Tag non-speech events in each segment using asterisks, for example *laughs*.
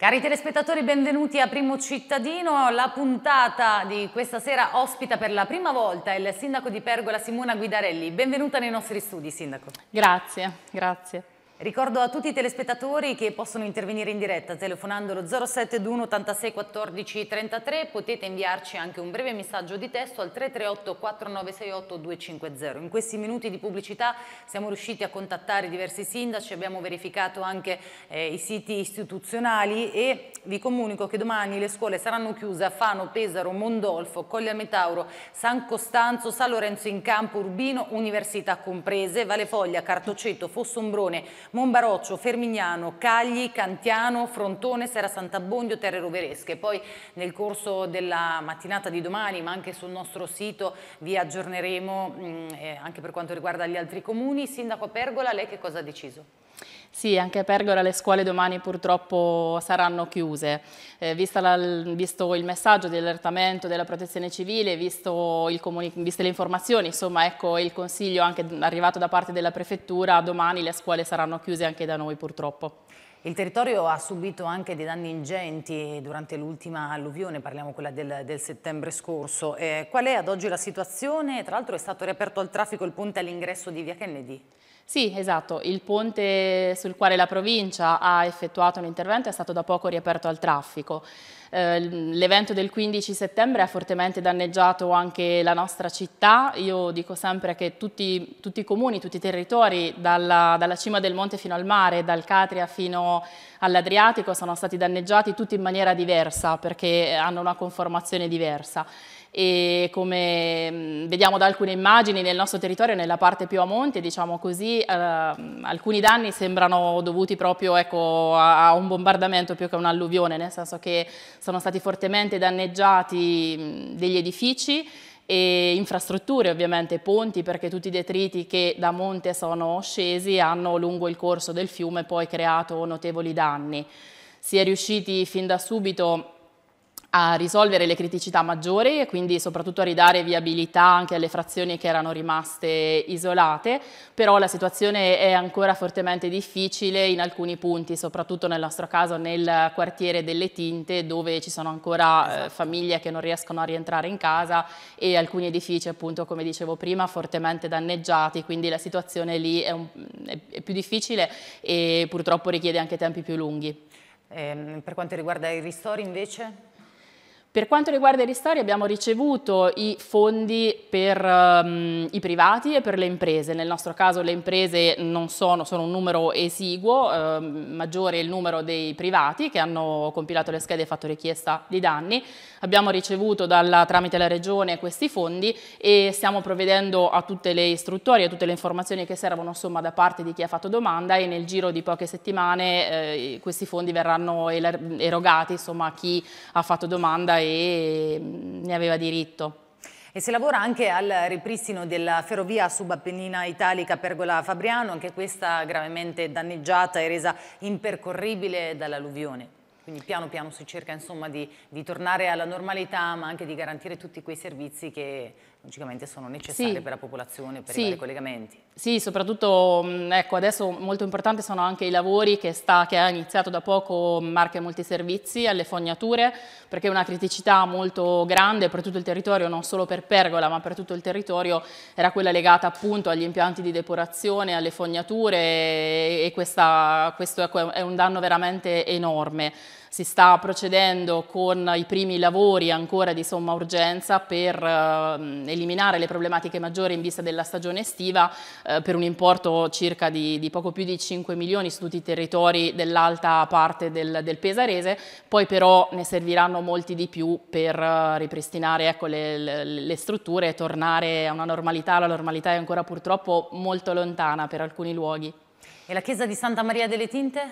Cari telespettatori, benvenuti a Primo Cittadino. La puntata di questa sera ospita per la prima volta il sindaco di Pergola Simona Guidarelli. Benvenuta nei nostri studi, sindaco. Grazie, grazie. Ricordo a tutti i telespettatori che possono intervenire in diretta telefonando lo 071 86 14 33, potete inviarci anche un breve messaggio di testo al 338 4968 250. In questi minuti di pubblicità siamo riusciti a contattare diversi sindaci, abbiamo verificato anche eh, i siti istituzionali e vi comunico che domani le scuole saranno chiuse a Fano, Pesaro, Mondolfo, Colle Metauro, San Costanzo, San Lorenzo in Campo, Urbino, Università comprese, Vale Foglia, Cartoceto, Fossombrone, Monbaroccio, Fermignano, Cagli, Cantiano, Frontone, Sera Sant'Abbondio, Terre Roveresche. Poi nel corso della mattinata di domani, ma anche sul nostro sito, vi aggiorneremo mh, mm, eh, anche per quanto riguarda gli altri comuni. Sindaco Pergola, lei che cosa ha deciso? Sì, anche a Pergora le scuole domani purtroppo saranno chiuse. Eh, la, visto il messaggio di allertamento della protezione civile, il, viste le informazioni, insomma ecco il consiglio anche arrivato da parte della prefettura, domani le scuole saranno chiuse anche da noi purtroppo. Il territorio ha subito anche dei danni ingenti durante l'ultima alluvione, parliamo quella del, del settembre scorso. Eh, qual è ad oggi la situazione? Tra l'altro è stato riaperto al traffico il ponte all'ingresso di Via Kennedy. Sì, esatto. Il ponte sul quale la provincia ha effettuato un intervento è stato da poco riaperto al traffico. Eh, l'evento del 15 settembre ha fortemente danneggiato anche la nostra città. Io dico sempre che tutti, tutti i comuni, tutti i territori, dalla, dalla, cima del monte fino al mare, dal Catria fino all'Adriatico, sono stati danneggiati tutti in maniera diversa perché hanno una conformazione diversa e come mm, vediamo da alcune immagini nel nostro territorio, nella parte più a monte, diciamo così, eh, alcuni danni sembrano dovuti proprio ecco, a, un bombardamento più che a un'alluvione, nel senso che sono stati fortemente danneggiati mm, degli edifici e infrastrutture, ovviamente ponti, perché tutti i detriti che da monte sono scesi hanno lungo il corso del fiume poi creato notevoli danni. Si è riusciti fin da subito a risolvere le criticità maggiori e quindi soprattutto a ridare viabilità anche alle frazioni che erano rimaste isolate, però la situazione è ancora fortemente difficile in alcuni punti, soprattutto nel nostro caso nel quartiere delle Tinte dove ci sono ancora eh, esatto. famiglie che non riescono a rientrare in casa e alcuni edifici appunto come dicevo prima fortemente danneggiati, quindi la situazione lì è, un, è più difficile e purtroppo richiede anche tempi più lunghi. Eh, per quanto riguarda i ristori invece? Per quanto riguarda i ristori abbiamo ricevuto i fondi per um, i privati e per le imprese, nel nostro caso le imprese non sono, sono un numero esiguo, eh, maggiore il numero dei privati che hanno compilato le schede e fatto richiesta di danni, abbiamo ricevuto dalla, tramite la Regione questi fondi e stiamo provvedendo a tutte le istruttorie, a tutte le informazioni che servono insomma, da parte di chi ha fatto domanda e nel giro di poche settimane eh, questi fondi verranno erogati insomma, a chi ha fatto domanda e mm, ne aveva diritto. E si lavora anche al ripristino della ferrovia subappennina italica Pergola-Fabriano, anche questa gravemente danneggiata e resa impercorribile dall'alluvione. Quindi piano piano si cerca insomma, di, di, tornare alla normalità ma anche di garantire tutti quei servizi che logicamente sono necessarie sì. per la popolazione, per sì. i vari collegamenti. Sì, soprattutto mm, ecco, adesso molto importanti sono anche i lavori che, sta, che, ha iniziato da poco Marche Multiservizi alle fognature, perché una criticità molto grande per tutto il territorio, non solo per Pergola, ma per tutto il territorio, era quella legata appunto agli impianti di depurazione, alle fognature e questa, questo ecco, è un danno veramente enorme si sta procedendo con i primi lavori ancora di somma urgenza per eh, eliminare le problematiche maggiori in vista della stagione estiva eh, per un importo circa di, di, poco più di 5 milioni su tutti i territori dell'alta parte del, del, Pesarese, poi però ne serviranno molti di più per eh, ripristinare ecco, le, le, le strutture e tornare a una normalità, la normalità è ancora purtroppo molto lontana per alcuni luoghi. E la chiesa di Santa Maria delle Tinte?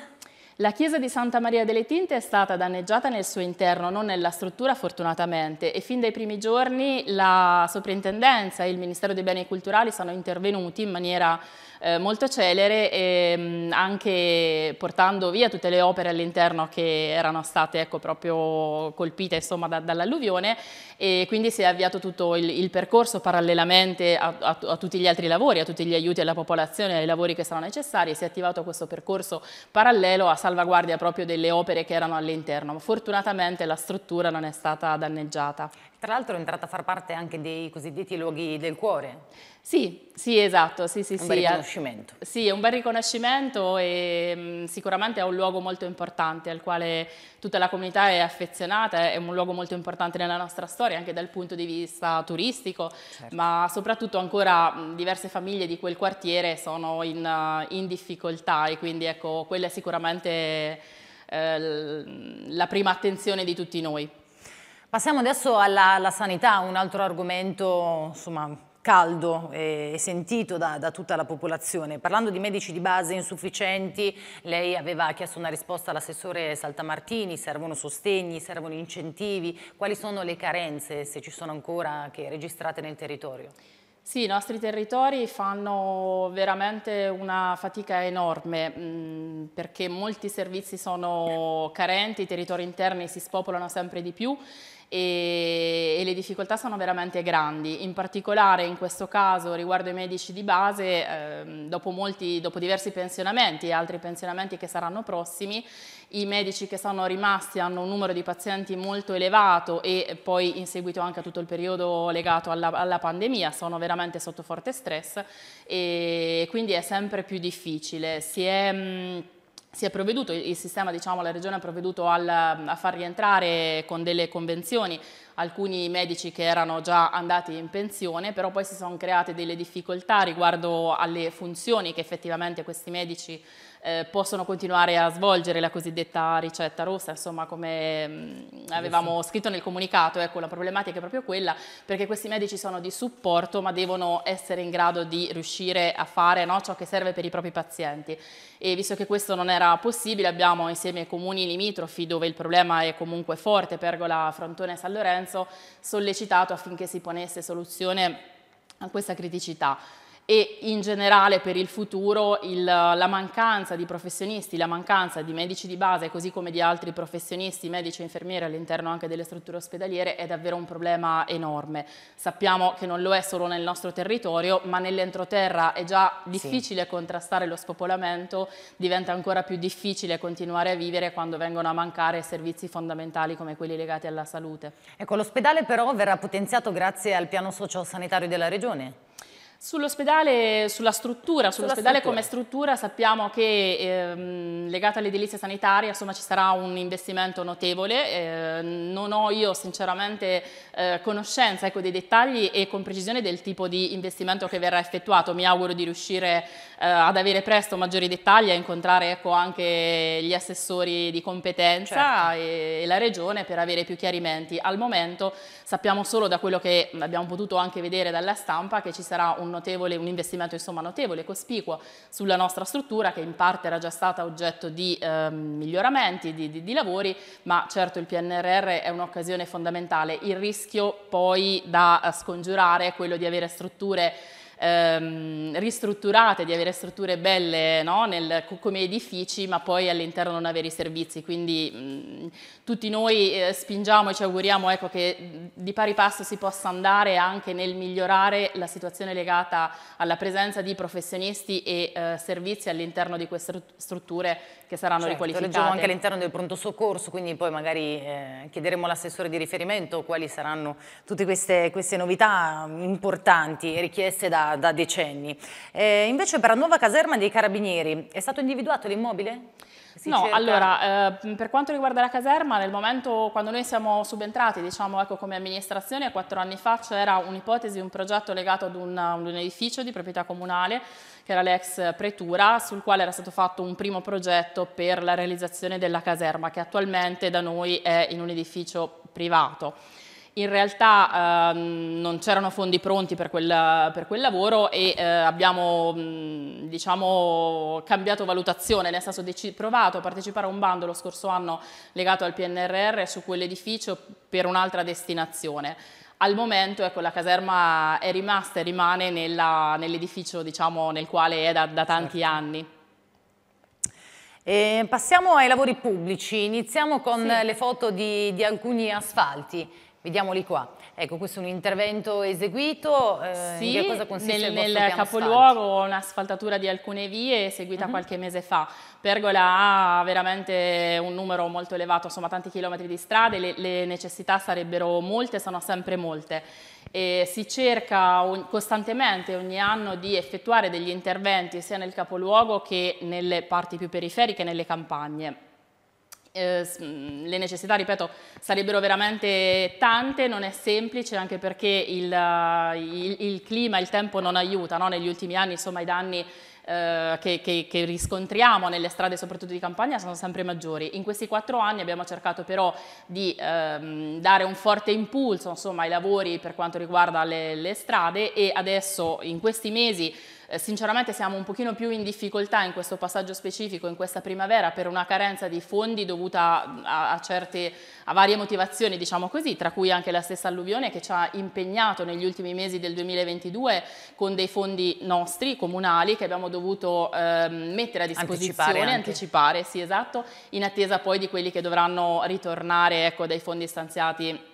La chiesa di Santa Maria delle Tinte è stata danneggiata nel suo interno, non nella struttura fortunatamente e fin dai primi giorni la soprintendenza e il Ministero dei Beni Culturali sono intervenuti in maniera eh, molto celere, ehm, anche portando via tutte le opere all'interno che erano state ecco, proprio colpite insomma, da, dall'alluvione e quindi si è avviato tutto il, il percorso parallelamente a, a, a, tutti gli altri lavori, a tutti gli aiuti alla popolazione, ai lavori che saranno necessari, si è attivato questo percorso parallelo a salvaguardia proprio delle opere che erano all'interno. Fortunatamente la struttura non è stata danneggiata. Tra l'altro è entrata a far parte anche dei cosiddetti luoghi del cuore. Sì, sì, esatto, sì, sì, un sì. Un bel riconoscimento. Sì, è un bel riconoscimento e mh, mm, sicuramente è un luogo molto importante al quale tutta la comunità è affezionata, è un luogo molto importante nella nostra storia anche dal punto di vista turistico, certo. ma soprattutto ancora mh, mm, diverse famiglie di quel quartiere sono in, uh, in difficoltà e quindi ecco, quella è sicuramente eh, la prima attenzione di tutti noi. Passiamo adesso alla, alla sanità, un altro argomento insomma, caldo e sentito da, da, tutta la popolazione. Parlando di medici di base insufficienti, lei aveva chiesto una risposta all'assessore Saltamartini, servono sostegni, servono incentivi, quali sono le carenze, se ci sono ancora, che registrate nel territorio? Sì, i nostri territori fanno veramente una fatica enorme mm, perché molti servizi sono carenti, i territori interni si spopolano sempre di più e, e le difficoltà sono veramente grandi, in particolare in questo caso riguardo ai medici di base, ehm, dopo, molti, dopo diversi pensionamenti e altri pensionamenti che saranno prossimi, i medici che sono rimasti hanno un numero di pazienti molto elevato e poi in seguito anche a tutto il periodo legato alla, alla pandemia sono veramente sotto forte stress e quindi è sempre più difficile. Si è, si è provveduto, il sistema, diciamo, la regione ha provveduto al, a far rientrare con delle convenzioni alcuni medici che erano già andati in pensione, però poi si sono create delle difficoltà riguardo alle funzioni che effettivamente questi medici eh, possono continuare a svolgere la cosiddetta ricetta rossa, insomma come mh, mm, avevamo scritto nel comunicato, ecco la problematica è proprio quella, perché questi medici sono di supporto ma devono essere in grado di riuscire a fare no, ciò che serve per i propri pazienti e visto che questo non era possibile abbiamo insieme ai comuni limitrofi dove il problema è comunque forte, Pergola, Frontone e San Lorenzo, sollecitato affinché si ponesse soluzione a questa criticità e in generale per il futuro il, la mancanza di professionisti, la mancanza di medici di base, così come di altri professionisti, medici e infermieri all'interno anche delle strutture ospedaliere è davvero un problema enorme. Sappiamo che non lo è solo nel nostro territorio, ma nell'entroterra è già difficile sì. contrastare lo spopolamento, diventa ancora più difficile continuare a vivere quando vengono a mancare servizi fondamentali come quelli legati alla salute. Ecco, l'ospedale però verrà potenziato grazie al piano sociosanitario della Regione. Sull'ospedale, sulla struttura, sull'ospedale come struttura sappiamo che ehm, legato all'edilizia sanitaria insomma, ci sarà un investimento notevole, eh, non ho io sinceramente eh, conoscenza ecco, dei dettagli e con precisione del tipo di investimento che verrà effettuato, mi auguro di riuscire eh, ad avere presto maggiori dettagli, a incontrare ecco, anche gli assessori di competenza certo. e, e la regione per avere più chiarimenti. Al momento sappiamo solo da quello che abbiamo potuto anche vedere dalla stampa che ci sarà un un, notevole, un investimento insomma, notevole, cospicuo sulla nostra struttura che in parte era già stata oggetto di eh, miglioramenti, di, di, di lavori, ma certo il PNRR è un'occasione fondamentale. Il rischio poi da eh, scongiurare è quello di avere strutture ehm, ristrutturate, di avere strutture belle no? Nel, come edifici, ma poi all'interno non avere i servizi. Quindi mh, mm, tutti noi eh, spingiamo e ci auguriamo ecco, che mm, di pari passo si possa andare anche nel migliorare la situazione legata alla presenza di professionisti e eh, servizi all'interno di queste strutture che saranno certo, riqualificate. Leggiamo anche all'interno del pronto soccorso, quindi poi magari eh, chiederemo all'assessore di riferimento quali saranno tutte queste, queste novità importanti richieste da, da decenni. Eh, invece per la nuova caserma dei Carabinieri è stato individuato l'immobile? Si no, cerca... allora, eh, per quanto riguarda la caserma, nel momento quando noi siamo subentrati, diciamo, ecco, come amministrazione, quattro anni fa c'era un'ipotesi, un progetto legato ad un, ad un edificio di proprietà comunale che era l'ex pretura, sul quale era stato fatto un primo progetto per la realizzazione della caserma, che attualmente da noi è in un edificio privato in realtà ehm, non c'erano fondi pronti per quel, per quel lavoro e eh, abbiamo mm, diciamo, cambiato valutazione, nel senso provato a partecipare a un bando lo scorso anno legato al PNRR su quell'edificio per un'altra destinazione. Al momento ecco, la caserma è rimasta e rimane nell'edificio diciamo, nel quale è da, da tanti certo. anni. Eh, passiamo ai lavori pubblici, iniziamo con sì. le foto di, di alcuni asfalti. Vediamoli qua. Ecco, questo è un intervento eseguito. Eh, sì, in che cosa consiste nel, nel capoluogo un'asfaltatura di alcune vie eseguita uh mhm. -huh. qualche mese fa. Pergola ha veramente un numero molto elevato, insomma tanti chilometri di strade, le, le necessità sarebbero molte, sono sempre molte. E si cerca costantemente ogni anno di effettuare degli interventi sia nel capoluogo che nelle parti più periferiche, nelle campagne. Eh, mm, le necessità, ripeto, sarebbero veramente tante, non è semplice anche perché il, eh, il, il clima, il tempo non aiuta, no? negli ultimi anni insomma, i danni eh, che, che, che, riscontriamo nelle strade soprattutto di campagna sono sempre maggiori. In questi quattro anni abbiamo cercato però di ehm, dare un forte impulso insomma, ai lavori per quanto riguarda le, le strade e adesso in questi mesi eh, sinceramente siamo un pochino più in difficoltà in questo passaggio specifico, in questa primavera, per una carenza di fondi dovuta a, a, certe, a varie motivazioni, diciamo così, tra cui anche la stessa alluvione che ci ha impegnato negli ultimi mesi del 2022 con dei fondi nostri, comunali, che abbiamo dovuto eh, mettere a disposizione, anticipare, anticipare, sì esatto, in attesa poi di quelli che dovranno ritornare ecco, dai fondi stanziati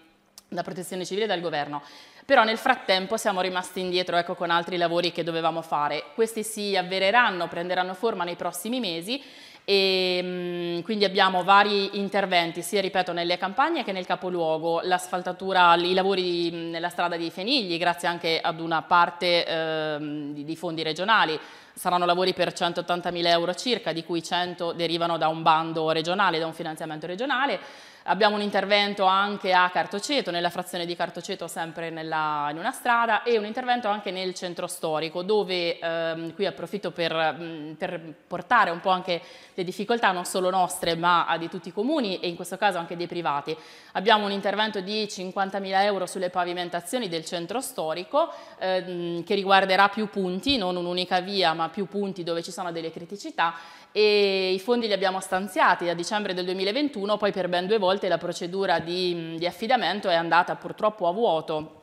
da protezione civile e dal governo però nel frattempo siamo rimasti indietro ecco, con altri lavori che dovevamo fare. Questi si avvereranno, prenderanno forma nei prossimi mesi e mm, quindi abbiamo vari interventi sia ripeto nelle campagne che nel capoluogo l'asfaltatura, i lavori mm, nella strada di Fenigli grazie anche ad una parte eh, di fondi regionali saranno lavori per 180.000 euro circa di cui 100 derivano da un bando regionale, da un finanziamento regionale Abbiamo un intervento anche a Cartoceto, nella frazione di Cartoceto sempre nella, in una strada e un intervento anche nel centro storico dove ehm, qui approfitto per, per, portare un po' anche le difficoltà non solo nostre ma ah, di tutti i comuni e in questo caso anche dei privati. Abbiamo un intervento di 50.000 euro sulle pavimentazioni del centro storico ehm, che riguarderà più punti, non un'unica via ma più punti dove ci sono delle criticità e i fondi li abbiamo stanziati a dicembre del 2021, poi per ben due volte la procedura di, di affidamento è andata purtroppo a vuoto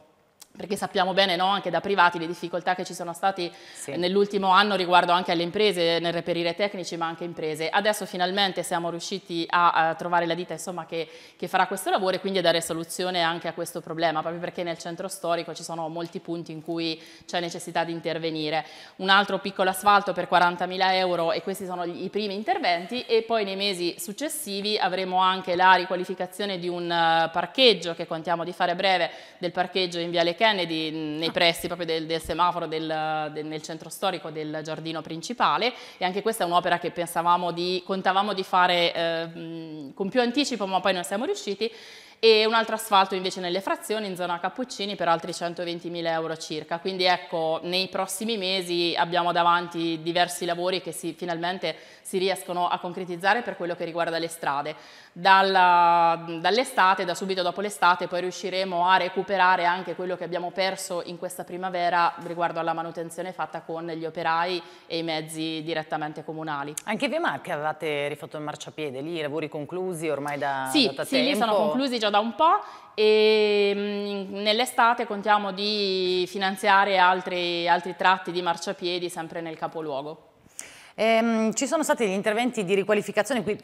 perché sappiamo bene no, anche da privati le difficoltà che ci sono state sì. nell'ultimo anno riguardo anche alle imprese, nel reperire tecnici ma anche imprese. Adesso finalmente siamo riusciti a, a trovare la ditta insomma, che, che, farà questo lavoro e quindi a dare soluzione anche a questo problema, proprio perché nel centro storico ci sono molti punti in cui c'è necessità di intervenire. Un altro piccolo asfalto per 40.000 euro e questi sono gli, i primi interventi e poi nei mesi successivi avremo anche la riqualificazione di un eh, parcheggio che contiamo di fare a breve del parcheggio in Viale Kent quindicenne di, nei pressi proprio del, del semaforo del, del, nel centro storico del giardino principale e anche questa è un'opera che pensavamo di, contavamo di fare eh, con più anticipo ma poi non siamo riusciti e un altro asfalto invece nelle frazioni in zona Cappuccini per altri 120.000 euro circa. Quindi ecco, nei prossimi mesi abbiamo davanti diversi lavori che si, finalmente si riescono a concretizzare per quello che riguarda le strade. dall'estate, da subito dopo l'estate, poi riusciremo a recuperare anche quello che abbiamo perso in questa primavera riguardo alla manutenzione fatta con gli operai e i mezzi direttamente comunali. Anche via Marche avevate rifatto il marciapiede, lì i lavori conclusi ormai da, sì, da sì, tempo? Sì, lì sono conclusi già da un po' e mm, nell'estate contiamo di finanziare altri, altri tratti di marciapiedi sempre nel capoluogo. Ehm, ci sono stati gli interventi di riqualificazione, qui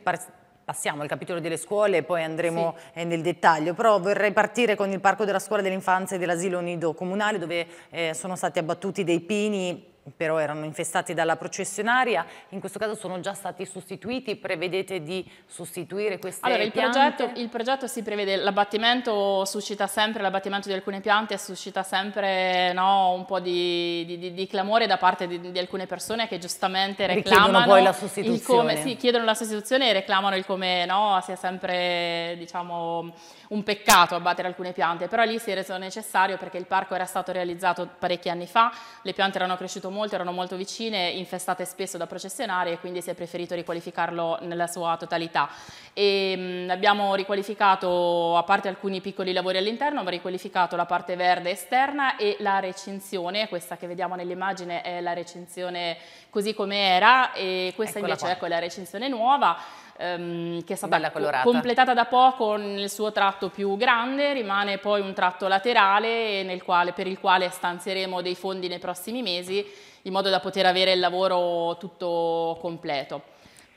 passiamo al capitolo delle scuole e poi andremo sì. Eh, nel dettaglio, però vorrei partire con il Parco della Scuola dell'Infanzia e dell'Asilo Nido Comunale dove eh, sono stati abbattuti dei pini però erano infestati dalla processionaria, in questo caso sono già stati sostituiti, prevedete di sostituire queste allora, il progetto, il progetto, si prevede, l'abbattimento suscita sempre, l'abbattimento di alcune piante suscita sempre no, un po' di, di, di, di, clamore da parte di, alcune persone che giustamente reclamano poi la sostituzione. Come, sì, chiedono la sostituzione e reclamano il come no, sia sempre diciamo, un peccato abbattere alcune piante, però lì si è reso necessario perché il parco era stato realizzato parecchi anni fa, le piante erano cresciute molto molto, erano molto vicine, infestate spesso da processionari e quindi si è preferito riqualificarlo nella sua totalità. E, ehm, mh, abbiamo riqualificato, a parte alcuni piccoli lavori all'interno, abbiamo riqualificato la parte verde esterna e la recinzione, questa che vediamo nell'immagine è la recinzione così come era e questa Eccola invece ecco, è la recinzione nuova ehm, che è stata completata da poco nel suo tratto più grande, rimane poi un tratto laterale quale, per il quale stanzieremo dei fondi nei prossimi mesi in modo da poter avere il lavoro tutto completo.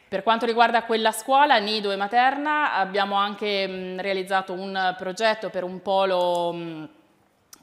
Per quanto riguarda quella scuola, nido e materna, abbiamo anche mh, mm, realizzato un progetto per un polo mh, mm,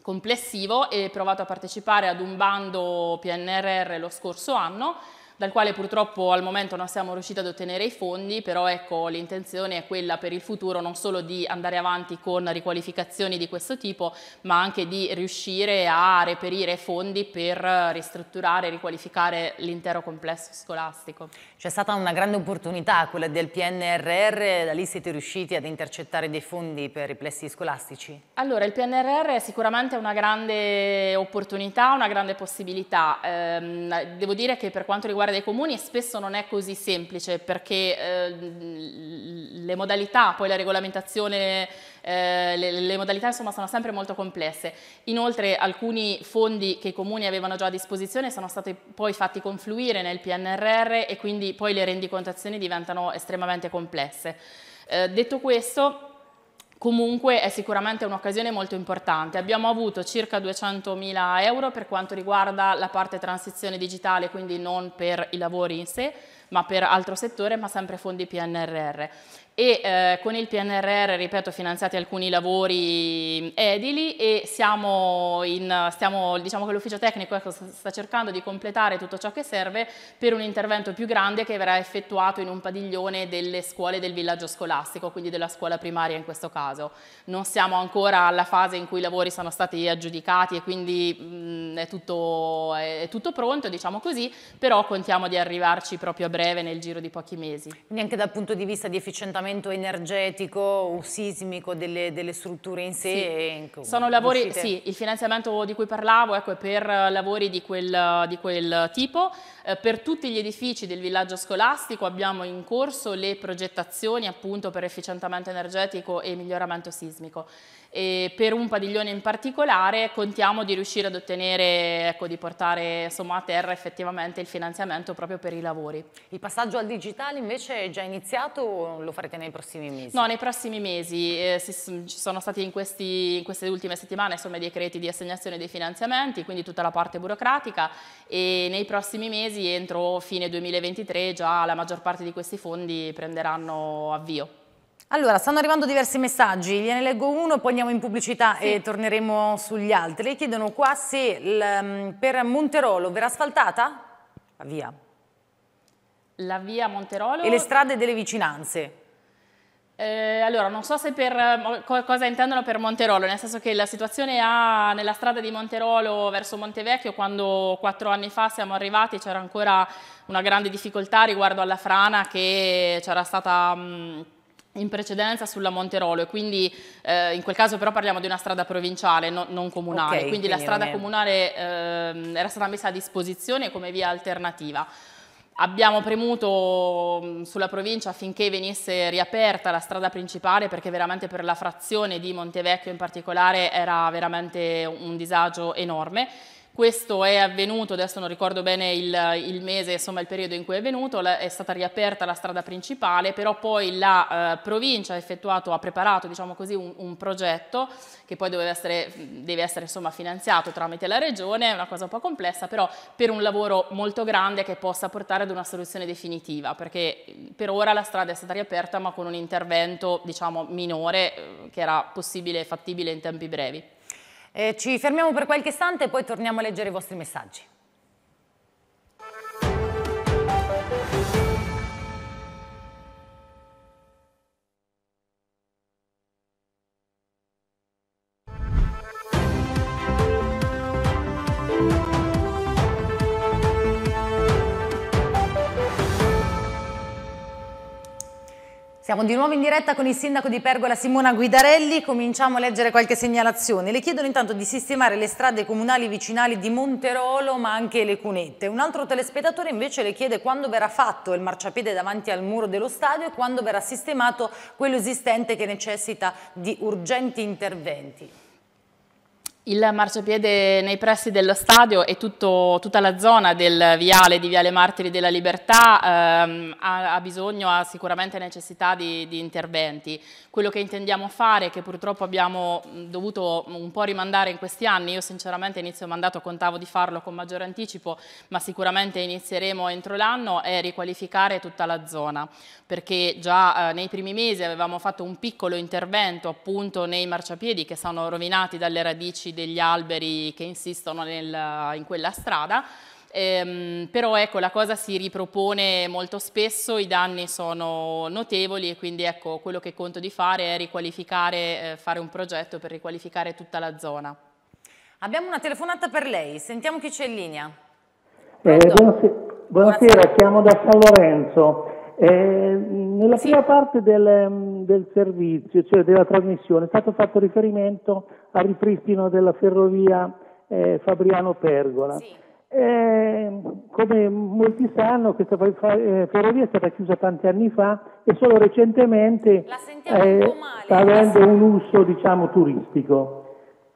complessivo e provato a partecipare ad un bando PNRR lo scorso anno dal quale purtroppo al momento non siamo riusciti ad ottenere i fondi, però ecco, l'intenzione è quella per il futuro non solo di andare avanti con riqualificazioni di questo tipo, ma anche di riuscire a reperire fondi per eh, ristrutturare e riqualificare l'intero complesso scolastico. C'è stata una grande opportunità, quella del PNRR, da lì siete riusciti ad intercettare dei fondi per i plessi scolastici? Allora, il PNRR è sicuramente una grande opportunità, una grande possibilità. Ehm, devo dire che per quanto riguarda i comuni spesso non è così semplice perché eh, le modalità, poi la regolamentazione eh, le, le, modalità insomma, sono sempre molto complesse. Inoltre alcuni fondi che i comuni avevano già a disposizione sono stati poi fatti confluire nel PNRR e quindi poi le rendicontazioni diventano estremamente complesse. Eh, detto questo, Comunque è sicuramente un'occasione molto importante. Abbiamo avuto circa 200.000 euro per quanto riguarda la parte transizione digitale, quindi non per i lavori in sé, ma per altro settore, ma sempre fondi PNRR. E eh, con il PNRR, ripeto, finanziati alcuni lavori edili e siamo in, stiamo, diciamo che l'ufficio tecnico ecco, sta cercando di completare tutto ciò che serve per un intervento più grande che verrà effettuato in un padiglione delle scuole del villaggio scolastico, quindi della scuola primaria in questo caso. Non siamo ancora alla fase in cui i lavori sono stati aggiudicati e quindi mh, mm, è, tutto, è tutto pronto, diciamo così, però contiamo di arrivarci proprio a breve breve, nel giro di pochi mesi. Neanche dal punto di vista di efficientamento energetico o sismico delle, delle strutture in sé? Sì. Sono lavori, riuscite... sì, il finanziamento di cui parlavo ecco, è per eh, lavori di quel, di quel tipo. Eh, per tutti gli edifici del villaggio scolastico abbiamo in corso le progettazioni appunto per efficientamento energetico e miglioramento sismico e per un padiglione in particolare contiamo di riuscire ad ottenere, ecco, di portare insomma, a terra effettivamente il finanziamento proprio per i lavori. Il passaggio al digitale invece è già iniziato o lo farete nei prossimi mesi? No, nei prossimi mesi, eh, si, ci sono stati in, questi, in queste ultime settimane insomma, decreti di assegnazione dei finanziamenti, quindi tutta la parte burocratica e nei prossimi mesi, entro fine 2023, già la maggior parte di questi fondi prenderanno avvio. Allora, stanno arrivando diversi messaggi, gliene leggo uno, poi andiamo in pubblicità sì. e torneremo sugli altri. Le chiedono qua se mm, per Monterolo verrà asfaltata? La via. La via Monterolo? E le strade delle vicinanze? Eh, allora, non so se per mm, cosa intendono per Monterolo, nel senso che la situazione ha nella strada di Monterolo verso Montevecchio, quando quattro anni fa siamo arrivati c'era ancora una grande difficoltà riguardo alla frana che c'era stata... Mh, mm, in precedenza sulla Monterolo e quindi eh, in quel caso però parliamo di una strada provinciale no, non comunale, okay, quindi, la strada è... comunale eh, era stata messa a disposizione come via alternativa. Abbiamo premuto sulla provincia affinché venisse riaperta la strada principale perché veramente per la frazione di Montevecchio in particolare era veramente un disagio enorme questo è avvenuto, adesso non ricordo bene il, il mese, insomma il periodo in cui è avvenuto, è stata riaperta la strada principale, però poi la eh, provincia ha effettuato, ha preparato diciamo così, un, un, progetto che poi deve essere, deve essere insomma, finanziato tramite la regione, è una cosa un po' complessa, però per un lavoro molto grande che possa portare ad una soluzione definitiva, perché per ora la strada è stata riaperta ma con un intervento diciamo, minore eh, che era possibile e fattibile in tempi brevi. Eh, ci fermiamo per qualche istante e poi torniamo a leggere i vostri messaggi. Siamo di nuovo in diretta con il sindaco di Pergola Simona Guidarelli, cominciamo a leggere qualche segnalazione. Le chiedono intanto di sistemare le strade comunali vicinali di Monterolo ma anche le cunette. Un altro telespettatore invece le chiede quando verrà fatto il marciapiede davanti al muro dello stadio e quando verrà sistemato quello esistente che necessita di urgenti interventi. Il marciapiede nei pressi dello stadio e tutto, tutta la zona del viale, di Viale Martiri della Libertà, ehm, ha, ha, bisogno, ha sicuramente necessità di, di, interventi. Quello che intendiamo fare, che purtroppo abbiamo dovuto un po' rimandare in questi anni, io sinceramente inizio mandato contavo di farlo con maggiore anticipo, ma sicuramente inizieremo entro l'anno, è riqualificare tutta la zona, perché già eh, nei primi mesi avevamo fatto un piccolo intervento appunto nei marciapiedi che sono rovinati dalle radici degli alberi che insistono nel, in quella strada. Ehm, però ecco, la cosa si ripropone molto spesso, i danni sono notevoli e quindi ecco, quello che conto di fare è riqualificare, eh, fare un progetto per riqualificare tutta la zona. Abbiamo una telefonata per lei, sentiamo chi c'è in linea. Eh, buonasera, buonasera, chiamo da San Lorenzo. Eh, nella prima parte del, mm, del, servizio, cioè della trasmissione, è stato fatto riferimento al ripristino della ferrovia eh, Fabriano-Pergola. Sì. Eh, come molti sanno, questa eh, ferrovia è stata chiusa tanti anni fa e solo recentemente eh, sta avendo un uso diciamo, turistico.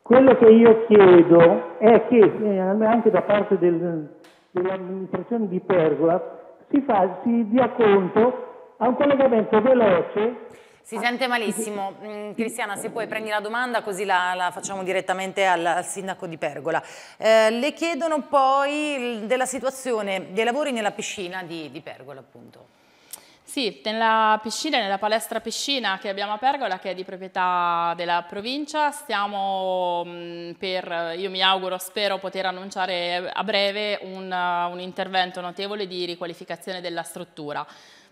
Quello che io chiedo è che eh, anche da parte del, dell'amministrazione di Pergola si, fa, si dia conto ha un collegamento veloce. Si sente malissimo. *laughs* Mm, Cristiana, se puoi prendi la domanda così la, la facciamo direttamente al, al, sindaco di Pergola. Eh, le chiedono poi della situazione dei lavori nella piscina di, di Pergola, appunto. Sì, nella piscina, nella palestra piscina che abbiamo a Pergola, che è di proprietà della provincia, stiamo mm, per, io mi auguro, spero poter annunciare a breve un, un intervento notevole di riqualificazione della struttura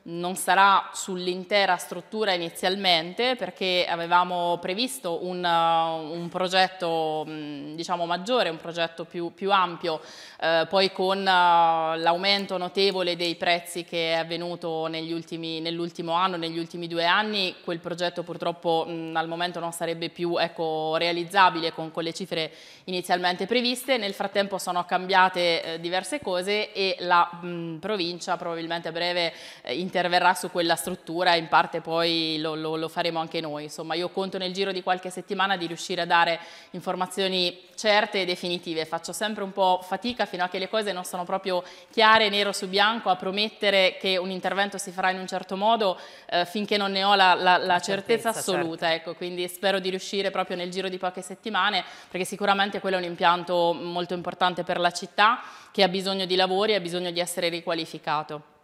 non sarà sull'intera struttura inizialmente perché avevamo previsto un, uh, un progetto mm, diciamo, maggiore, un progetto più, più ampio, eh, poi con uh, l'aumento notevole dei prezzi che è avvenuto nell'ultimo anno, negli ultimi due anni, quel progetto purtroppo mh, mm, al momento non sarebbe più ecco, realizzabile con, con, le cifre inizialmente previste, nel frattempo sono cambiate eh, diverse cose e la mh, mm, provincia probabilmente a breve eh, interverrà su quella struttura e in parte poi lo, lo, lo, faremo anche noi. Insomma, io conto nel giro di qualche settimana di riuscire a dare informazioni certe e definitive. Faccio sempre un po' fatica fino a che le cose non sono proprio chiare, nero su bianco, a promettere che un intervento si farà in un certo modo eh, finché non ne ho la, la, la certezza, certezza, certo. assoluta. Certo. Ecco, quindi spero di riuscire proprio nel giro di poche settimane, perché sicuramente quello è un impianto molto importante per la città che ha bisogno di lavori e ha bisogno di essere riqualificato.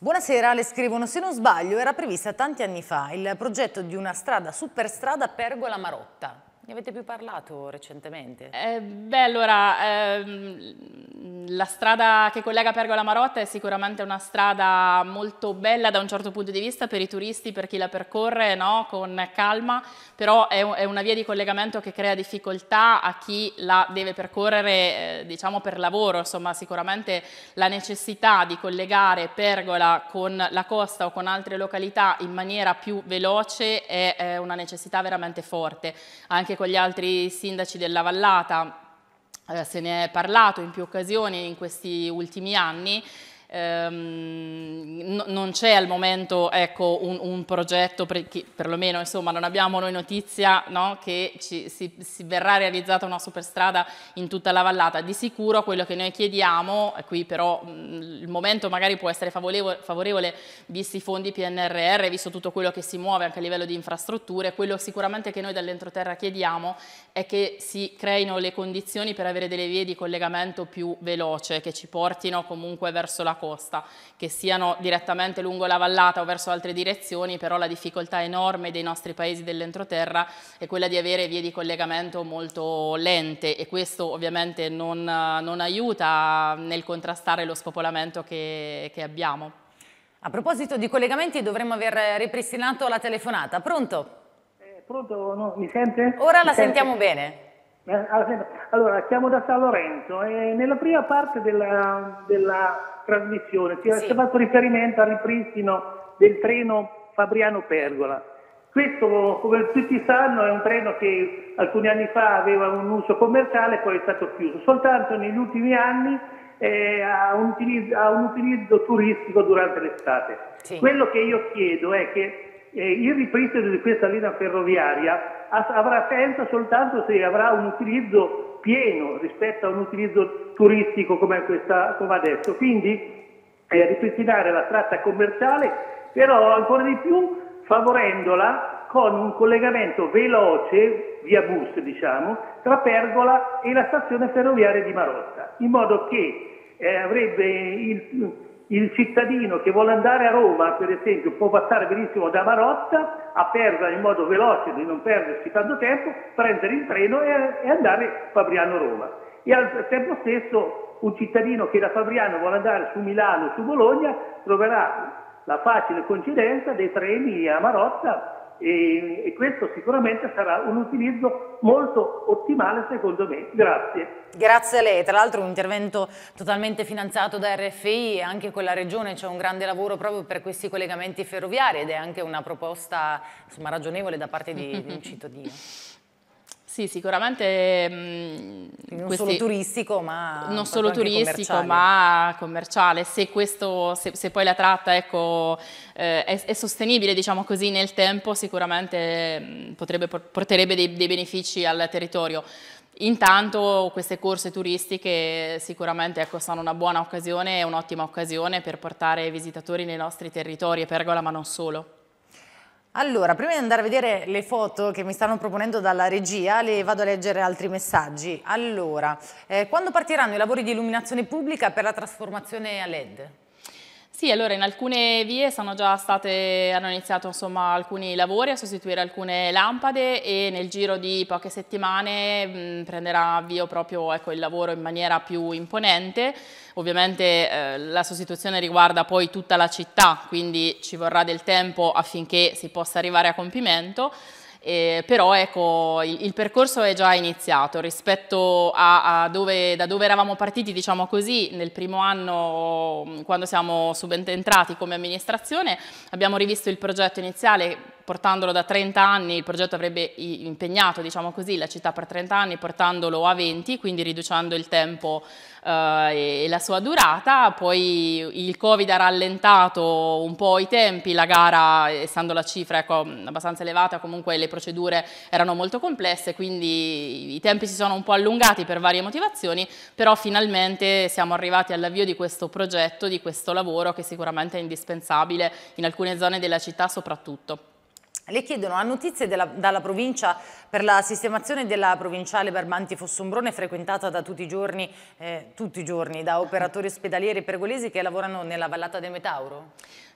Buonasera, le scrivono, se non sbaglio era prevista tanti anni fa il progetto di una strada superstrada Pergola Marotta. Ne avete più parlato recentemente? Eh, beh, allora, ehm, la strada che collega Pergola Marotta è sicuramente una strada molto bella da un certo punto di vista per i turisti, per chi la percorre no? con calma, però è, è, una via di collegamento che crea difficoltà a chi la deve percorrere, eh, diciamo, per lavoro. Insomma, sicuramente la necessità di collegare Pergola con la costa o con altre località in maniera più veloce è, è una necessità veramente forte, anche anche con gli altri sindaci della vallata, eh, se ne è parlato in più occasioni in questi ultimi anni, Ehm, no, non c'è al momento ecco, un, un, progetto, per, che, perlomeno insomma, non abbiamo noi notizia no, che ci, si, si, verrà realizzata una superstrada in tutta la vallata. Di sicuro quello che noi chiediamo, qui però mh, mm, il momento magari può essere favorevole, favorevole visti i fondi PNRR, visto tutto quello che si muove anche a livello di infrastrutture, quello sicuramente che noi dall'entroterra chiediamo è che si creino le condizioni per avere delle vie di collegamento più veloce, che ci portino comunque verso la costa, che siano direttamente lungo la vallata o verso altre direzioni, però la difficoltà enorme dei nostri paesi dell'entroterra è quella di avere vie di collegamento molto lente e questo ovviamente non, non aiuta nel contrastare lo spopolamento che, che abbiamo. A proposito di collegamenti dovremmo aver ripristinato la telefonata. Pronto? Eh, pronto? No, mi sente? Ora mi la sente? sentiamo bene. Eh, allora, chiamo da San Lorenzo e eh, nella prima parte della, della trasmissione si è fatto riferimento al ripristino del treno Fabriano-Pergola. Questo, come tutti sanno, è un treno che alcuni anni fa aveva un uso commerciale e poi è stato chiuso. Soltanto negli ultimi anni eh, ha, un utilizzo, ha, un utilizzo, turistico durante l'estate. Sì. Quello che io chiedo è che eh, il ripristino di questa linea ferroviaria avrà senso soltanto se avrà un utilizzo pieno rispetto a un utilizzo turistico come, questa, come adesso. Quindi eh, ripristinare la tratta commerciale, però ancora di più favorendola con un collegamento veloce, via bus diciamo, tra Pergola e la stazione ferroviaria di Marotta, in modo che eh, avrebbe il, il cittadino che vuole andare a Roma, per esempio, può passare benissimo da Marotta a Perga in modo veloce, di non perdersi tanto tempo, prendere il treno e, e andare a Fabriano-Roma. E al tempo stesso un cittadino che da Fabriano vuole andare su Milano o su Bologna troverà la facile coincidenza dei treni a Marotta e, e questo sicuramente sarà un utilizzo molto ottimale secondo me. Grazie. Grazie a lei, tra l'altro un intervento totalmente finanziato da RFI e anche quella regione c'è un grande lavoro proprio per questi collegamenti ferroviari ed è anche una proposta insomma, ragionevole da parte di, di un cittadino. *laughs* Sì, sicuramente... Mh, mm, non solo turistico, ma... Non solo turistico, commerciale. ma commerciale. Se, questo, se, se, poi la tratta ecco, eh, è, è, sostenibile, diciamo così, nel tempo, sicuramente mm, potrebbe, porterebbe dei, dei benefici al territorio. Intanto queste corse turistiche sicuramente ecco, sono una buona occasione e un'ottima occasione per portare visitatori nei nostri territori e pergola ma non solo. Allora, prima di andare a vedere le foto che mi stanno proponendo dalla regia, le vado a leggere altri messaggi. Allora, eh, quando partiranno i lavori di illuminazione pubblica per la trasformazione a LED? Sì, allora in alcune vie state, hanno iniziato insomma, alcuni lavori a sostituire alcune lampade e nel giro di poche settimane mh, prenderà avvio proprio ecco, il lavoro in maniera più imponente. Ovviamente eh, la sostituzione riguarda poi tutta la città, quindi ci vorrà del tempo affinché si possa arrivare a compimento eh, però ecco, il, il, percorso è già iniziato rispetto a, a dove, da dove eravamo partiti, diciamo così, nel primo anno quando siamo subentrati come amministrazione, abbiamo rivisto il progetto iniziale portandolo da 30 anni, il progetto avrebbe impegnato diciamo così, la città per 30 anni, portandolo a 20, quindi riducendo il tempo eh, e la sua durata, poi il Covid ha rallentato un po' i tempi, la gara, essendo la cifra ecco, abbastanza elevata, comunque le procedure erano molto complesse, quindi i tempi si sono un po' allungati per varie motivazioni, però finalmente siamo arrivati all'avvio di questo progetto, di questo lavoro che sicuramente è indispensabile in alcune zone della città soprattutto. Le chiedono, ha notizie della, dalla provincia per la sistemazione della provinciale Barbanti Fossombrone frequentata da tutti i giorni, eh, tutti i giorni da operatori ospedalieri pergolesi che lavorano nella vallata del Metauro?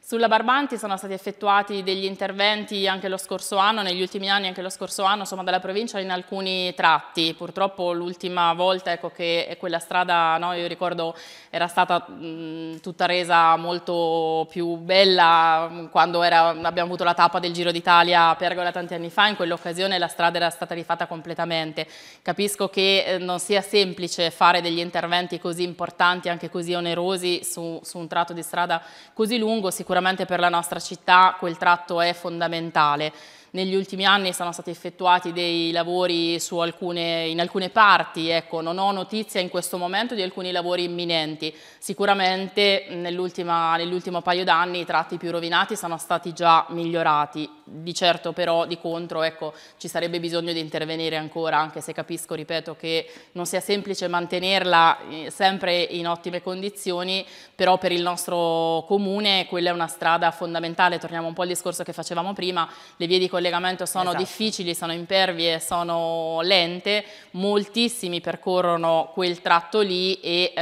Sulla Barbanti sono stati effettuati degli interventi anche lo scorso anno, negli ultimi anni anche lo scorso anno, insomma dalla provincia in alcuni tratti. Purtroppo l'ultima volta ecco, che quella strada, no, io ricordo, era stata mh, tutta resa molto più bella quando era, abbiamo avuto la tappa del Giro d'Italia a Pergola tanti anni fa, in quell'occasione la strada era stata rifatta completamente. Capisco che eh, non sia semplice fare degli interventi così importanti, anche così onerosi, su, su un tratto di strada così lungo, sicuramente sicuramente per la nostra città quel tratto è fondamentale negli ultimi anni sono stati effettuati dei lavori alcune, in alcune parti, ecco, non ho notizia in questo momento di alcuni lavori imminenti, sicuramente nell'ultimo paio d'anni i tratti più rovinati sono stati già migliorati, di certo però di contro ecco, ci sarebbe bisogno di intervenire ancora, anche se capisco, ripeto, che non sia semplice mantenerla eh, sempre in ottime condizioni, però per il nostro comune quella è una strada fondamentale, torniamo un po' al discorso che facevamo prima, le vie di collegamento sono esatto. difficili, sono impervie, sono lente, moltissimi percorrono quel tratto lì e eh,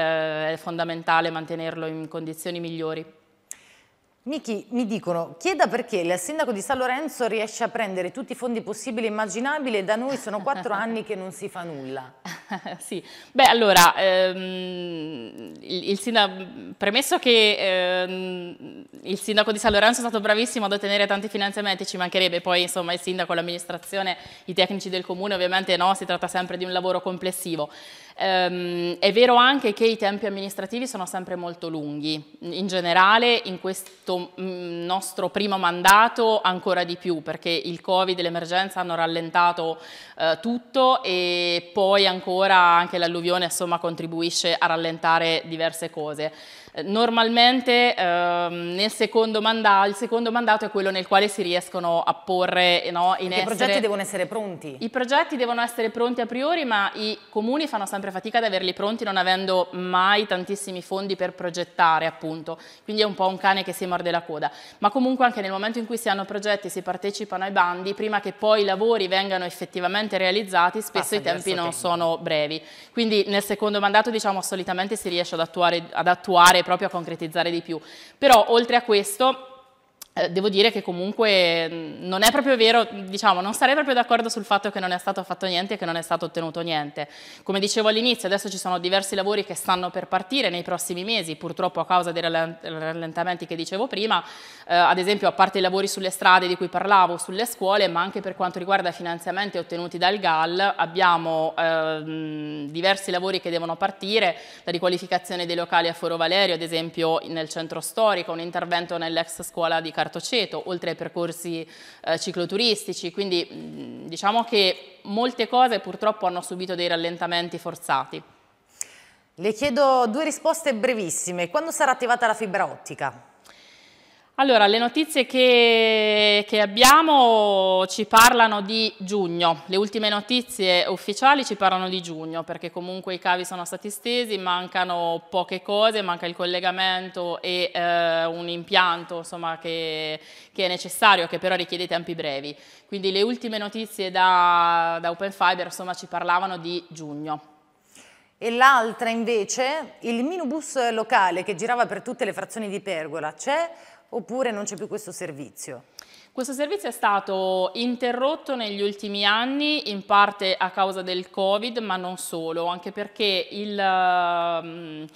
è fondamentale mantenerlo in condizioni migliori. Michi, mi dicono, chieda perché il sindaco di San Lorenzo riesce a prendere tutti i fondi possibili e immaginabili e da noi sono quattro *laughs* anni che non si fa nulla. *laughs* sì, beh allora, ehm, il, il sindaco, premesso che ehm, il sindaco di San Lorenzo è stato bravissimo ad ottenere tanti finanziamenti, ci mancherebbe poi insomma il sindaco, l'amministrazione, i tecnici del comune, ovviamente no, si tratta sempre di un lavoro complessivo. Ehm, è vero anche che i tempi amministrativi sono sempre molto lunghi, in generale in questo Mm, nostro primo mandato ancora di più perché il Covid e l'emergenza hanno rallentato eh, tutto e poi ancora anche l'alluvione insomma, contribuisce a rallentare diverse cose. Normalmente ehm, secondo mandato, il secondo mandato è quello nel quale si riescono a porre eh, no, in essere... I progetti devono essere pronti. I progetti devono essere pronti a priori, ma i comuni fanno sempre fatica ad averli pronti non avendo mai tantissimi fondi per progettare, appunto. Quindi è un po' un cane che si morde la coda. Ma comunque anche nel momento in cui si hanno progetti, e si partecipano ai bandi, prima che poi i lavori vengano effettivamente realizzati, spesso Passa i tempi non tempo. sono brevi. Quindi nel secondo mandato diciamo solitamente si riesce ad attuare, ad attuare proprio a concretizzare di più. Però oltre a questo eh, devo dire che comunque mm, non è proprio vero, diciamo, non sarei proprio d'accordo sul fatto che non è stato fatto niente e che non è stato ottenuto niente. Come dicevo all'inizio, adesso ci sono diversi lavori che stanno per partire nei prossimi mesi, purtroppo a causa dei rallentamenti che dicevo prima, eh, ad esempio a parte i lavori sulle strade di cui parlavo, sulle scuole, ma anche per quanto riguarda i finanziamenti ottenuti dal GAL, abbiamo eh, diversi lavori che devono partire, la riqualificazione dei locali a Foro Valerio, ad esempio nel centro storico, un intervento nell'ex scuola di Carlo Umberto Ceto, oltre ai percorsi eh, cicloturistici, quindi mh, mm, diciamo che molte cose purtroppo hanno subito dei rallentamenti forzati. Le chiedo due risposte brevissime. Quando sarà attivata la fibra ottica? Allora, le notizie che, che, abbiamo ci parlano di giugno, le ultime notizie ufficiali ci parlano di giugno perché comunque i cavi sono stati stesi, mancano poche cose, manca il collegamento e eh, un impianto insomma, che, che, è necessario, che però richiede tempi brevi. Quindi le ultime notizie da, da Open Fiber insomma, ci parlavano di giugno. E l'altra invece, il minibus locale che girava per tutte le frazioni di Pergola, c'è oppure non c'è più questo servizio? Questo servizio è stato interrotto negli ultimi anni, in parte a causa del Covid, ma non solo, anche perché il... Ehm,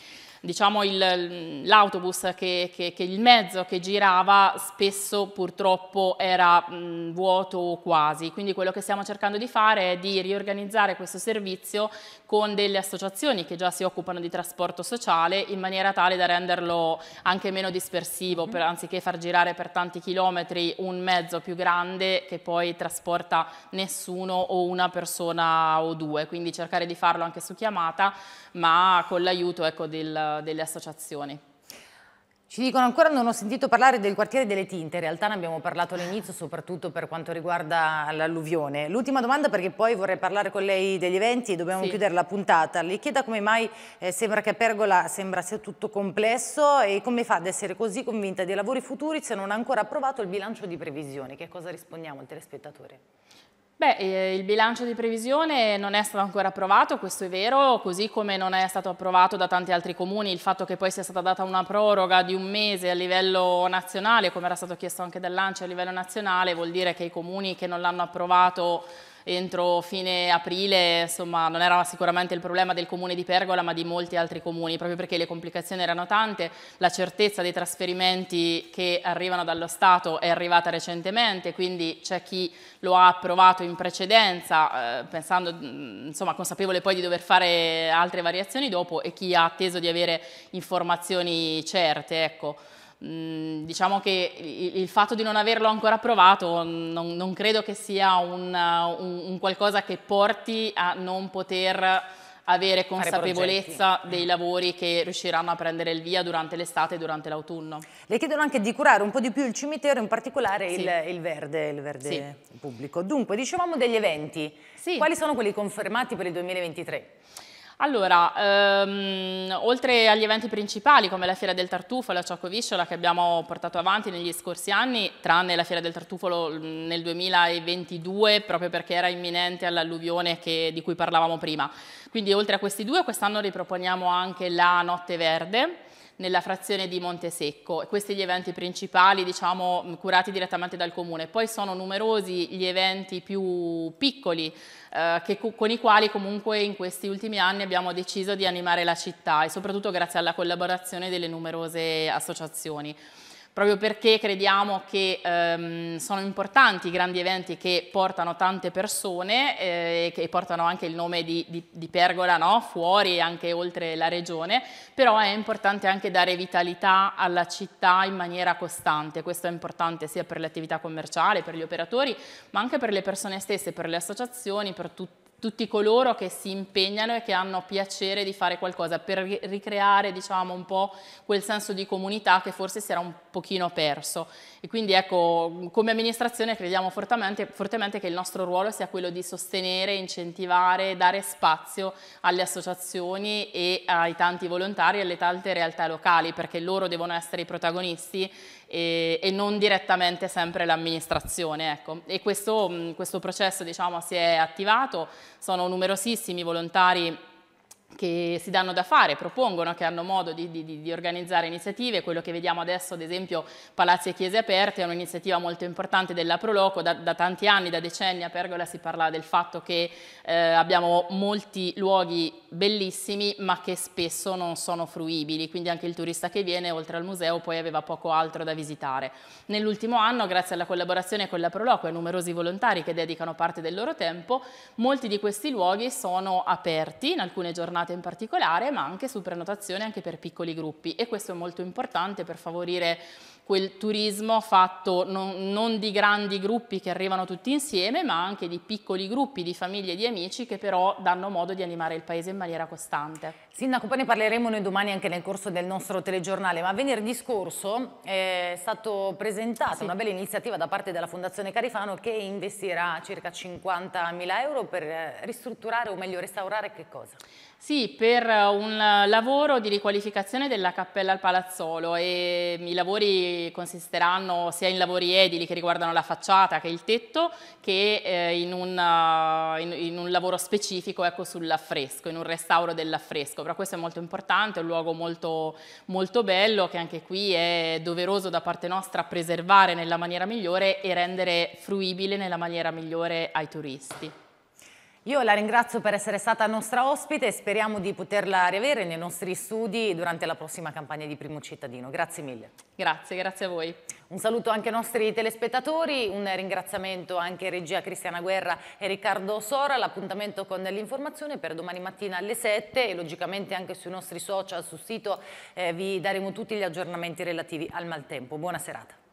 diciamo il, l'autobus, che, che, che, il mezzo che girava spesso purtroppo era mh, vuoto quasi, quindi quello che stiamo cercando di fare è di riorganizzare questo servizio con delle associazioni che già si occupano di trasporto sociale in maniera tale da renderlo anche meno dispersivo, per, anziché far girare per tanti chilometri un mezzo più grande che poi trasporta nessuno o una persona o due, quindi cercare di farlo anche su chiamata, ma con l'aiuto ecco, del, eh, delle associazioni. Ci dicono ancora non ho sentito parlare del quartiere delle tinte, in realtà ne abbiamo parlato all'inizio soprattutto per quanto riguarda l'alluvione. L'ultima domanda perché poi vorrei parlare con lei degli eventi e dobbiamo sì. chiudere la puntata. Le chieda come mai eh, sembra che a Pergola sembra sia tutto complesso e come fa ad essere così convinta dei lavori futuri se non ha ancora approvato il bilancio di previsione. Che cosa rispondiamo al telespettatore? Beh, eh, il bilancio di previsione non è stato ancora approvato, questo è vero, così come non è stato approvato da tanti altri comuni il fatto che poi sia stata data una proroga di un mese a livello nazionale, come era stato chiesto anche dal lancio a livello nazionale, vuol dire che i comuni che non l'hanno approvato entro fine aprile, insomma non era sicuramente il problema del comune di Pergola ma di molti altri comuni, proprio perché le complicazioni erano tante, la certezza dei trasferimenti che arrivano dallo Stato è arrivata recentemente, quindi c'è chi lo ha approvato in precedenza, eh, pensando, mm, insomma consapevole poi di dover fare altre variazioni dopo e chi ha atteso di avere informazioni certe. Ecco. Mm, diciamo che il, il, fatto di non averlo ancora provato non, non credo che sia un, uh, un, un, qualcosa che porti a non poter avere consapevolezza mm. dei lavori che riusciranno a prendere il via durante l'estate e durante l'autunno. Le chiedono anche di curare un po' di più il cimitero, in particolare sì. il, il, verde, il verde sì. pubblico. Dunque, dicevamo degli eventi. Sì. Quali sono quelli confermati per il 2023? Allora, ehm, oltre agli eventi principali come la Fiera del Tartufo e la Cioccovisciola che abbiamo portato avanti negli scorsi anni, tranne la Fiera del Tartufolo nel 2022 proprio perché era imminente all'alluvione di cui parlavamo prima. Quindi oltre a questi due, quest'anno riproponiamo anche la Notte Verde, nella frazione di Montesecco. Questi gli eventi principali, diciamo, curati direttamente dal comune. Poi sono numerosi gli eventi più piccoli eh, che, con i quali comunque in questi ultimi anni abbiamo deciso di animare la città e soprattutto grazie alla collaborazione delle numerose associazioni proprio perché crediamo che ehm, sono importanti i grandi eventi che portano tante persone eh, e che portano anche il nome di, di, di Pergola no? fuori e anche oltre la regione, però è importante anche dare vitalità alla città in maniera costante, questo è importante sia per l'attività commerciale, per gli operatori, ma anche per le persone stesse, per le associazioni, per tutti tutti coloro che si impegnano e che hanno piacere di fare qualcosa per ricreare diciamo un po' quel senso di comunità che forse si era un pochino perso e quindi ecco, come amministrazione crediamo fortemente, fortemente che il nostro ruolo sia quello di sostenere, incentivare, dare spazio alle associazioni e ai tanti volontari e alle tante realtà locali, perché loro devono essere i protagonisti e, e, non direttamente sempre l'amministrazione. Ecco. E questo, questo processo diciamo, si è attivato, sono numerosissimi volontari che si danno da fare, propongono, che hanno modo di, di, di, organizzare iniziative. Quello che vediamo adesso, ad esempio, Palazzi e Chiese Aperte è un'iniziativa molto importante della Proloco. Da, da tanti anni, da decenni a Pergola si parla del fatto che eh, abbiamo molti luoghi bellissimi ma che spesso non sono fruibili, quindi anche il turista che viene oltre al museo poi aveva poco altro da visitare. Nell'ultimo anno, grazie alla collaborazione con la Proloco e numerosi volontari che dedicano parte del loro tempo, molti di questi luoghi sono aperti in alcune giornate giornate in particolare, ma anche su prenotazione anche per piccoli gruppi e questo è molto importante per favorire quel turismo fatto non, non, di grandi gruppi che arrivano tutti insieme, ma anche di piccoli gruppi di famiglie e di amici che però danno modo di animare il paese in maniera costante. Sindaco, poi ne parleremo noi domani anche nel corso del nostro telegiornale, ma venerdì scorso eh, è stata presentata sì. una bella iniziativa da parte della Fondazione Carifano che investirà circa 50.000 euro per eh, ristrutturare o meglio restaurare che cosa? Sì, per eh, un lavoro di riqualificazione della cappella al Palazzolo e i lavori consisteranno sia in lavori edili che riguardano la facciata che il tetto che in, un, in, in un lavoro specifico ecco, sull'affresco, in un restauro dell'affresco sopra, questo è molto importante, è un luogo molto, molto bello che anche qui è doveroso da parte nostra preservare nella maniera migliore e rendere fruibile nella maniera migliore ai turisti. Io la ringrazio per essere stata nostra ospite e speriamo di poterla riavere nei nostri studi durante la prossima campagna di Primo Cittadino. Grazie mille. Grazie, grazie a voi. Un saluto anche ai nostri telespettatori, un ringraziamento anche a regia Cristiana Guerra e Riccardo Sora, l'appuntamento con l'informazione per domani mattina alle 7 e logicamente anche sui nostri social, sul sito eh, vi daremo tutti gli aggiornamenti relativi al maltempo. Buona serata.